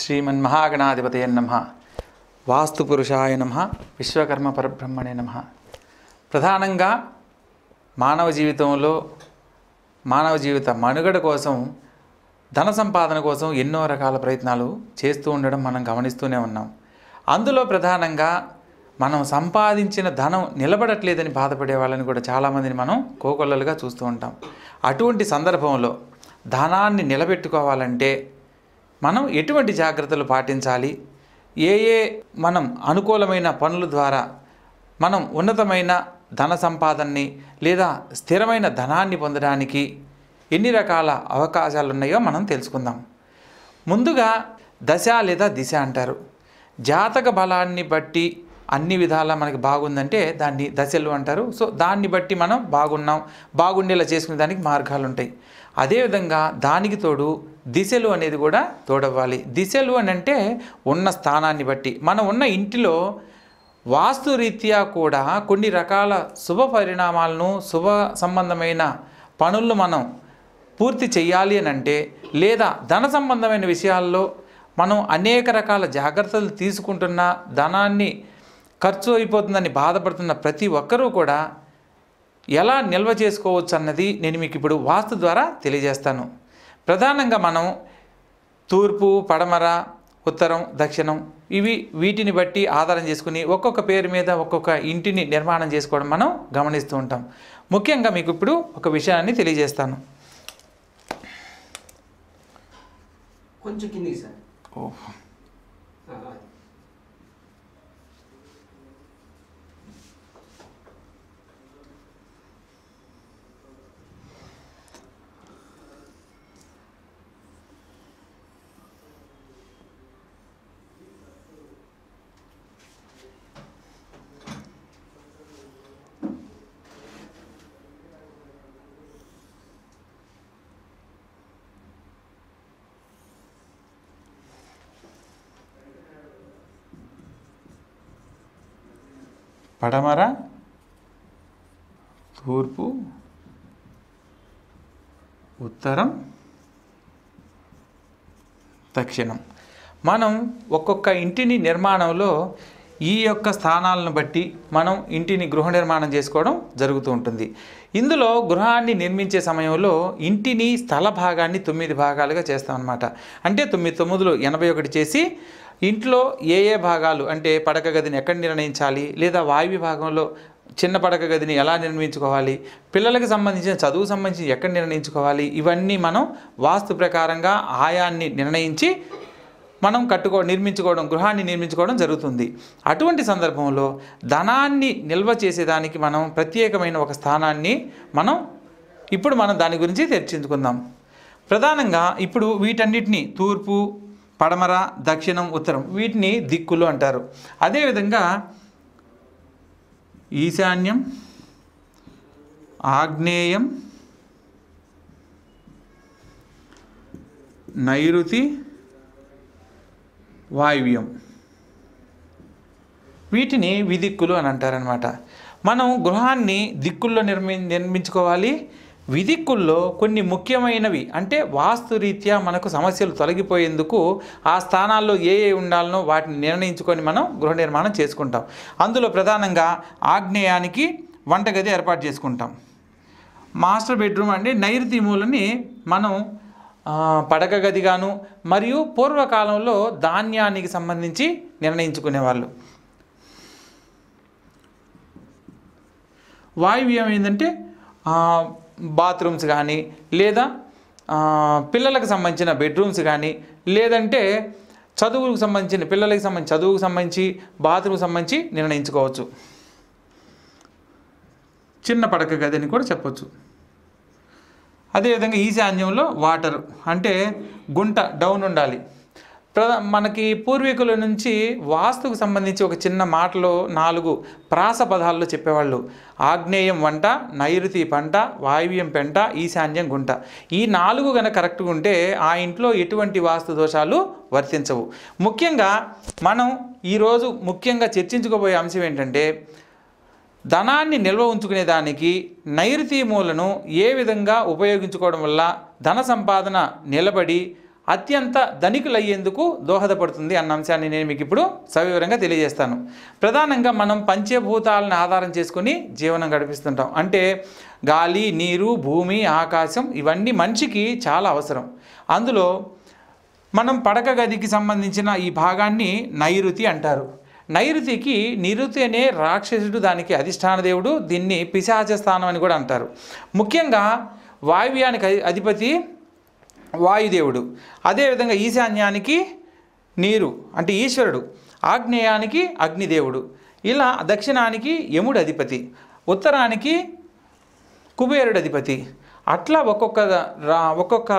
శ్రీమన్ శ్రీమన్మహాగణాధిపతయ నమ పురుషాయ నమ విశ్వకర్మ పరబ్రహ్మణే నమ ప్రధానంగా మానవ జీవితంలో మానవ జీవిత మనుగడ కోసం ధన సంపాదన కోసం ఎన్నో రకాల ప్రయత్నాలు చేస్తూ ఉండడం మనం గమనిస్తూనే ఉన్నాం అందులో ప్రధానంగా మనం సంపాదించిన ధనం నిలబడట్లేదని బాధపడే వాళ్ళని కూడా చాలామందిని మనం కోకొల్లలుగా చూస్తూ ఉంటాం అటువంటి సందర్భంలో ధనాన్ని నిలబెట్టుకోవాలంటే మనం ఎటువంటి జాగ్రత్తలు పాటించాలి ఏ ఏ మనం అనుకూలమైన పనుల ద్వారా మనం ఉన్నతమైన ధన సంపాదనని లేదా స్థిరమైన ధనాన్ని పొందడానికి ఎన్ని రకాల అవకాశాలు ఉన్నాయో మనం తెలుసుకుందాం ముందుగా దశ లేదా దిశ అంటారు జాతక బలాన్ని బట్టి అన్ని విధాలా మనకి బాగుందంటే దాన్ని దశలు అంటారు సో దాన్ని బట్టి మనం బాగున్నాం బాగుండేలా చేసుకునే దానికి మార్గాలు ఉంటాయి అదేవిధంగా దానికి తోడు దిశలు అనేది కూడా తోడవ్వాలి దిశలు అని అంటే ఉన్న స్థానాన్ని బట్టి మనం ఉన్న ఇంటిలో వాస్తు రీత్యా కూడా కొన్ని రకాల శుభ పరిణామాలను శుభ సంబంధమైన పనులను మనం పూర్తి చేయాలి అని అంటే లేదా ధన సంబంధమైన విషయాల్లో మనం అనేక రకాల జాగ్రత్తలు తీసుకుంటున్న ధనాన్ని ఖర్చు అయిపోతుందని బాధపడుతున్న ప్రతి ఒక్కరూ కూడా ఎలా నిల్వ చేసుకోవచ్చు అన్నది నేను మీకు ఇప్పుడు వాస్తు ద్వారా తెలియజేస్తాను ప్రధానంగా మనం తూర్పు పడమర ఉత్తరం దక్షిణం ఇవి వీటిని బట్టి ఆధారం చేసుకుని ఒక్కొక్క పేరు మీద ఒక్కొక్క ఇంటిని నిర్మాణం చేసుకోవడం మనం గమనిస్తూ ఉంటాం ముఖ్యంగా మీకు ఇప్పుడు ఒక విషయాన్ని తెలియజేస్తాను కొంచెం కిందికి సార్ ఓహో పడమర తూర్పు ఉత్తరం దక్షిణం మనం ఒక్కొక్క ఇంటిని నిర్మాణంలో ఈ యొక్క స్థానాలను బట్టి మనం ఇంటిని గృహ నిర్మాణం చేసుకోవడం జరుగుతూ ఉంటుంది ఇందులో గృహాన్ని నిర్మించే సమయంలో ఇంటిని స్థల భాగాన్ని తొమ్మిది భాగాలుగా చేస్తామన్నమాట అంటే తొమ్మిది తొమ్మిదిలో ఎనభై ఒకటి చేసి ఇంట్లో ఏ ఏ భాగాలు అంటే పడక గదిని ఎక్కడ నిర్ణయించాలి లేదా వాయువి భాగంలో చిన్న పడక గదిని ఎలా నిర్మించుకోవాలి పిల్లలకు సంబంధించిన చదువు సంబంధించి ఎక్కడ నిర్ణయించుకోవాలి ఇవన్నీ మనం వాస్తు ప్రకారంగా ఆయాన్ని నిర్ణయించి మనం కట్టుకో నిర్మించుకోవడం గృహాన్ని నిర్మించుకోవడం జరుగుతుంది అటువంటి సందర్భంలో ధనాన్ని నిల్వ చేసేదానికి మనం ప్రత్యేకమైన ఒక స్థానాన్ని మనం ఇప్పుడు మనం దాని గురించి తెర్చించుకుందాం ప్రధానంగా ఇప్పుడు వీటన్నిటిని తూర్పు పడమర దక్షిణం ఉత్తరం వీటిని దిక్కులు అంటారు అదేవిధంగా ఈశాన్యం ఆగ్నేయం నైరుతి వాయువ్యం వీటిని విదిక్కులు అని అంటారనమాట మనం గృహాన్ని దిక్కుల్లో నిర్మి నిర్మించుకోవాలి విధిక్కుల్లో కొన్ని ముఖ్యమైనవి అంటే వాస్తురీత్యా మనకు సమస్యలు తొలగిపోయేందుకు ఆ స్థానాల్లో ఏ ఏ ఉండాలనో వాటిని నిర్ణయించుకొని మనం గృహ నిర్మాణం చేసుకుంటాం అందులో ప్రధానంగా ఆగ్నేయానికి వంటగది ఏర్పాటు చేసుకుంటాం మాస్టర్ బెడ్రూమ్ అంటే నైరుతి మూలని మనం పడక గదిగాను మరియు పూర్వకాలంలో ధాన్యానికి సంబంధించి నిర్ణయించుకునేవాళ్ళు వాయువ్యం ఏంటంటే బాత్రూమ్స్ కానీ లేదా పిల్లలకు సంబంధించిన బెడ్రూమ్స్ కానీ లేదంటే చదువుకు సంబంధించిన పిల్లలకి సంబంధించి చదువుకు సంబంధించి బాత్రూమ్కి సంబంధించి నిర్ణయించుకోవచ్చు చిన్న పడక గదిని కూడా చెప్పచ్చు అదేవిధంగా ఈశాన్యంలో వాటర్ అంటే గుంట డౌన్ ఉండాలి మనకి పూర్వీకుల నుంచి వాస్తుకు సంబంధించి ఒక చిన్న మాటలో నాలుగు ప్రాస పదాల్లో చెప్పేవాళ్ళు ఆగ్నేయం వంట నైరుతి పంట వాయువ్యం పెంట ఈశాన్యం గుంట ఈ నాలుగు కనుక కరెక్ట్గా ఉంటే ఆ ఇంట్లో ఎటువంటి వాస్తు దోషాలు వర్తించవు ముఖ్యంగా మనం ఈరోజు ముఖ్యంగా చర్చించుకోబోయే అంశం ఏంటంటే ధనాన్ని నిల్వ ఉంచుకునే దానికి నైరుతి మూలను ఏ విధంగా ఉపయోగించుకోవడం వల్ల ధన సంపాదన నిలబడి అత్యంత ధనికులయ్యేందుకు దోహదపడుతుంది అన్న అంశాన్ని నేను మీకు ఇప్పుడు సవివరంగా తెలియజేస్తాను ప్రధానంగా మనం పంచభూతాలను ఆధారం చేసుకుని జీవనం గడిపిస్తుంటాం అంటే గాలి నీరు భూమి ఆకాశం ఇవన్నీ మనిషికి చాలా అవసరం అందులో మనం పడక గదికి సంబంధించిన ఈ భాగాన్ని నైరుతి అంటారు నైరుతికి నిరుతి అనే రాక్షసుడు దానికి అధిష్టాన దేవుడు దీన్ని పిశాచ స్థానం అని కూడా అంటారు ముఖ్యంగా వాయువ్యానికి అధిపతి వాయుదేవుడు అదేవిధంగా ఈశాన్యానికి నీరు అంటే ఈశ్వరుడు ఆగ్నేయానికి అగ్నిదేవుడు ఇలా దక్షిణానికి యముడు అధిపతి ఉత్తరానికి కుబేరుడు అధిపతి అట్లా ఒక్కొక్క రా ఒక్కొక్క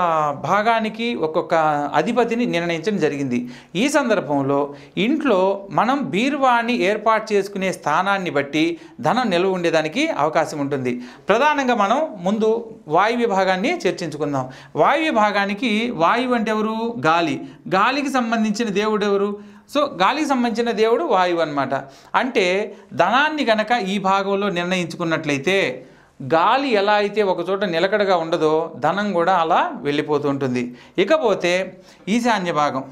భాగానికి ఒక్కొక్క అధిపతిని నిర్ణయించడం జరిగింది ఈ సందర్భంలో ఇంట్లో మనం బీరువాని ఏర్పాటు చేసుకునే స్థానాన్ని బట్టి ధనం నిల్వ ఉండేదానికి అవకాశం ఉంటుంది ప్రధానంగా మనం ముందు వాయు విభాగాన్ని చర్చించుకుందాం వాయు విభాగానికి వాయువు అంటే ఎవరు గాలి గాలికి సంబంధించిన దేవుడు ఎవరు సో గాలికి సంబంధించిన దేవుడు వాయువు అనమాట అంటే ధనాన్ని గనక ఈ భాగంలో నిర్ణయించుకున్నట్లయితే గాలి ఎలా అయితే ఒకచోట నిలకడగా ఉండదో ధనం కూడా అలా వెళ్ళిపోతూ ఉంటుంది ఇకపోతే ఈశాన్య భాగం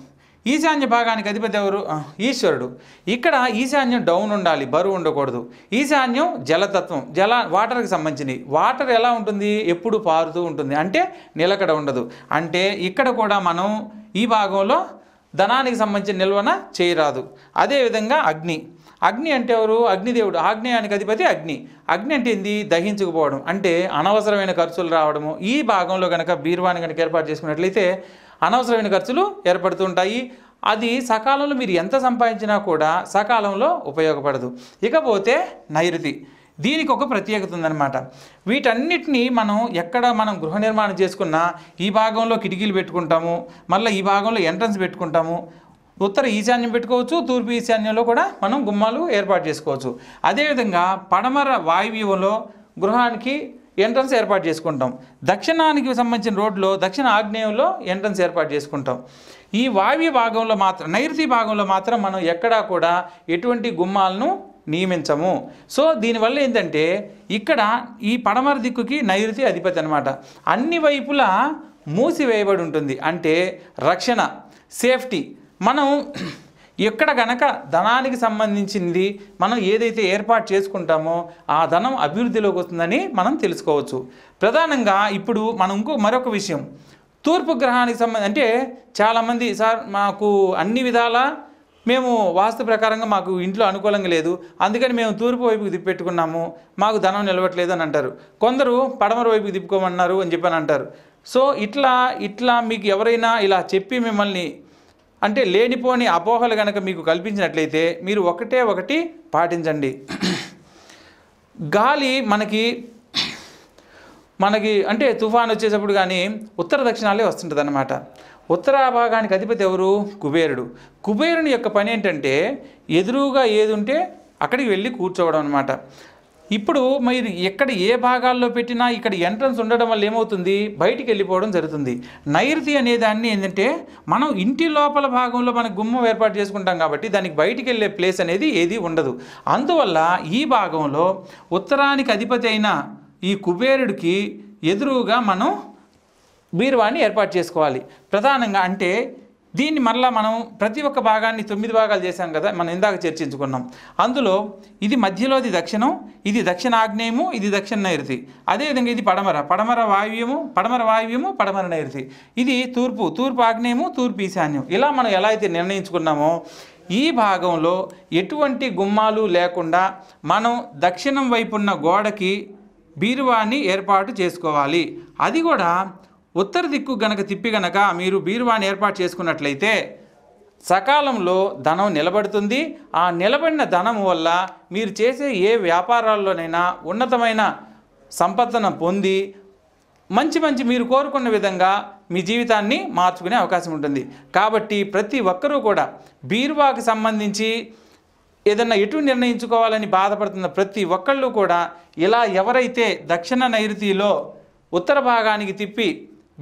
ఈశాన్య భాగానికి అధిపతి ఎవరు ఈశ్వరుడు ఇక్కడ ఈశాన్యం డౌన్ ఉండాలి బరువు ఉండకూడదు ఈశాన్యం జలతత్వం జల వాటర్కి సంబంధించినవి వాటర్ ఎలా ఉంటుంది ఎప్పుడు పారుతూ ఉంటుంది అంటే నిలకడ ఉండదు అంటే ఇక్కడ కూడా మనం ఈ భాగంలో ధనానికి సంబంధించిన నిల్వన చేయరాదు అదేవిధంగా అగ్ని అగ్ని అంటే ఎవరు అగ్నిదేవుడు ఆగ్నేయానికి అధిపతి అగ్ని అగ్ని అంటే ఏంది దహించుకుపోవడం అంటే అనవసరమైన ఖర్చులు రావడము ఈ భాగంలో కనుక బీర్వాని కనుక ఏర్పాటు చేసుకున్నట్లయితే అనవసరమైన ఖర్చులు ఏర్పడుతుంటాయి అది సకాలంలో మీరు ఎంత సంపాదించినా కూడా సకాలంలో ఉపయోగపడదు ఇకపోతే నైరుతి దీనికి ఒక ప్రత్యేకత ఉందన్నమాట వీటన్నిటినీ మనం ఎక్కడ మనం గృహ నిర్మాణం చేసుకున్నా ఈ భాగంలో కిటికీలు పెట్టుకుంటాము మళ్ళీ ఈ భాగంలో ఎంట్రన్స్ పెట్టుకుంటాము ఉత్తర ఈశాన్యం పెట్టుకోవచ్చు తూర్పు ఈశాన్యంలో కూడా మనం గుమ్మాలు ఏర్పాటు చేసుకోవచ్చు అదేవిధంగా పడమర వాయువ్యూలో గృహానికి ఎంట్రన్స్ ఏర్పాటు చేసుకుంటాం దక్షిణానికి సంబంధించిన రోడ్లో దక్షిణ ఆగ్నేయంలో ఎంట్రన్స్ ఏర్పాటు చేసుకుంటాం ఈ వాయువ్య భాగంలో మాత్రం నైరుతి భాగంలో మాత్రం మనం ఎక్కడా కూడా ఎటువంటి గుమ్మాలను నియమించము సో దీనివల్ల ఏంటంటే ఇక్కడ ఈ పడమర దిక్కుకి నైరుతి అధిపతి అనమాట అన్ని వైపులా మూసివేయబడి ఉంటుంది అంటే రక్షణ సేఫ్టీ మనం ఎక్కడ గనక ధనానికి సంబంధించింది మనం ఏదైతే ఏర్పాటు చేసుకుంటామో ఆ ధనం అభివృద్ధిలోకి వస్తుందని మనం తెలుసుకోవచ్చు ప్రధానంగా ఇప్పుడు మనం ఇంకో మరొక విషయం తూర్పు గ్రహానికి సంబంధించి అంటే చాలామంది సార్ మాకు అన్ని విధాల మేము వాస్తు ప్రకారంగా మాకు ఇంట్లో అనుకూలంగా లేదు అందుకని మేము తూర్పు వైపుకి తిప్పెట్టుకున్నాము మాకు ధనం నిలవట్లేదు అని అంటారు కొందరు పడమర వైపుకి తిప్పుకోమన్నారు అని చెప్పి అంటారు సో ఇట్లా ఇట్లా మీకు ఎవరైనా ఇలా చెప్పి మిమ్మల్ని అంటే లేనిపోని అపోహలు కనుక మీకు కల్పించినట్లయితే మీరు ఒకటే ఒకటి పాటించండి గాలి మనకి మనకి అంటే తుఫాన్ వచ్చేటప్పుడు కానీ ఉత్తర దక్షిణాలే వస్తుంటుంది అనమాట ఉత్తర భాగానికి అధిపతి ఎవరు కుబేరుడు కుబేరుని యొక్క పని ఏంటంటే ఎదురుగా ఏది ఉంటే అక్కడికి వెళ్ళి కూర్చోవడం అనమాట ఇప్పుడు మీరు ఎక్కడ ఏ భాగాల్లో పెట్టినా ఇక్కడ ఎంట్రన్స్ ఉండడం వల్ల ఏమవుతుంది బయటికి వెళ్ళిపోవడం జరుగుతుంది నైరుతి అనే దాన్ని ఏంటంటే మనం ఇంటి లోపల భాగంలో మనకు గుమ్మం ఏర్పాటు చేసుకుంటాం కాబట్టి దానికి బయటికి వెళ్ళే ప్లేస్ అనేది ఏది ఉండదు అందువల్ల ఈ భాగంలో ఉత్తరానికి అధిపతి అయిన ఈ కుబేరుడికి ఎదురుగా మనం బీరువాన్ని ఏర్పాటు చేసుకోవాలి ప్రధానంగా అంటే దీన్ని మళ్ళీ మనం ప్రతి ఒక్క భాగాన్ని తొమ్మిది భాగాలు చేశాం కదా మనం ఇందాక చర్చించుకున్నాం అందులో ఇది మధ్యలోది దక్షిణం ఇది దక్షిణ ఆగ్నేయము ఇది దక్షిణ నైరుతి అదేవిధంగా ఇది పడమర పడమర వాయువ్యము పడమర వాయువ్యము పడమర నైరుతి ఇది తూర్పు తూర్పు ఆగ్నేయము తూర్పు ఈశాన్యం ఇలా మనం ఎలా అయితే నిర్ణయించుకున్నామో ఈ భాగంలో ఎటువంటి గుమ్మాలు లేకుండా మనం దక్షిణం వైపున్న గోడకి బీరువాన్ని ఏర్పాటు చేసుకోవాలి అది కూడా ఉత్తర దిక్కు గనక తిప్పి గనక మీరు బీరువాని ఏర్పాటు చేసుకున్నట్లయితే సకాలంలో ధనం నిలబడుతుంది ఆ నిలబడిన ధనం వల్ల మీరు చేసే ఏ వ్యాపారాల్లోనైనా ఉన్నతమైన సంపదను పొంది మంచి మంచి మీరు కోరుకున్న విధంగా మీ జీవితాన్ని మార్చుకునే అవకాశం ఉంటుంది కాబట్టి ప్రతి ఒక్కరూ కూడా బీరువాకు సంబంధించి ఏదన్నా ఎటు నిర్ణయించుకోవాలని బాధపడుతున్న ప్రతి ఒక్కళ్ళు కూడా ఇలా ఎవరైతే దక్షిణ నైరుతిలో ఉత్తర భాగానికి తిప్పి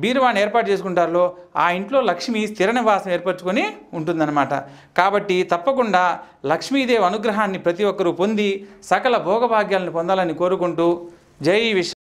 బీరువాని ఏర్పాటు చేసుకుంటారో ఆ ఇంట్లో లక్ష్మి స్థిర నివాసం ఏర్పరచుకొని ఉంటుందన్నమాట కాబట్టి తప్పకుండా లక్ష్మీదేవి అనుగ్రహాన్ని ప్రతి ఒక్కరూ పొంది సకల భోగభాగ్యాలను పొందాలని కోరుకుంటూ జై విశ్వ